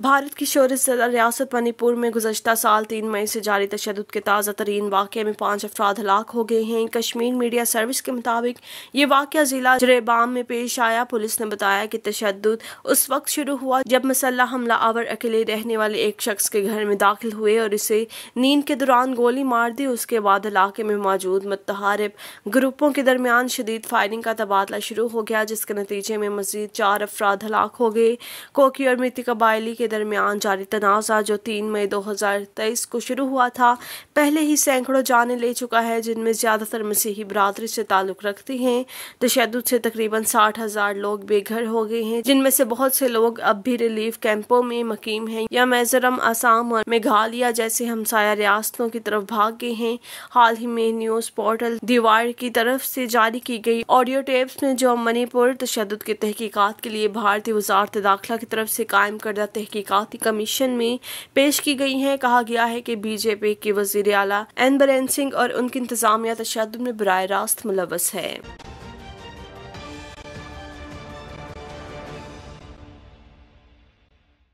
भारत की शोर रियासत मणिपुर में गुजशत साल तीन मई से जारी तशद के ताज़ा तरीन वाक़े में पाँच अफराद हलाक हो गए हैं कश्मीर मीडिया सर्विस के मुताबिक ये वाक़ ज़िला जरेबाम में पेश आया पुलिस ने बताया कि तशद उस वक्त शुरू हुआ जब मसल्ला हमला आवर अकेले रहने वाले एक शख्स के घर में दाखिल हुए और इसे नींद के दौरान गोली मार दी उसके बाद इलाके में मौजूद मतहारब ग्रुपों के दरमियान शदीद फायरिंग का तबादला शुरू हो गया जिसके नतीजे में मजीद चार अफराद हलाक हो गए कोकी और मिति कबायली के के दरमियान जारी तनाज़ा जो तीन मई 2023 को शुरू हुआ था पहले ही सैकड़ों जाने ले चुका है जिनमें ज़्यादातर मसीही बरदरी से ताल्लुक़ रखते हैं तशद से तकरीबन साठ हज़ार लोग बेघर हो गए हैं जिनमें से बहुत से लोग अब भी रिलीफ कैंपों में मकीम हैं या मिज़ोरम आसाम और मेघालय जैसे हमसाया रियासतों की तरफ भाग गए हैं हाल ही में न्यूज़ पोर्टल दीवार की तरफ से जारी की गई ऑडियो टेप्स में जो मणिपुर तशद की तहकीकत के लिए भारतीय वजारत दाखिला की तरफ से कायम करदा तहकी तहकीकती कमीशन में पेश की गई हैं कहा गया है कि बीजेपी के वजीर अला एन बरेन सिंह और उनकी इंतजामिया तशद में बर रास्त मुलवस है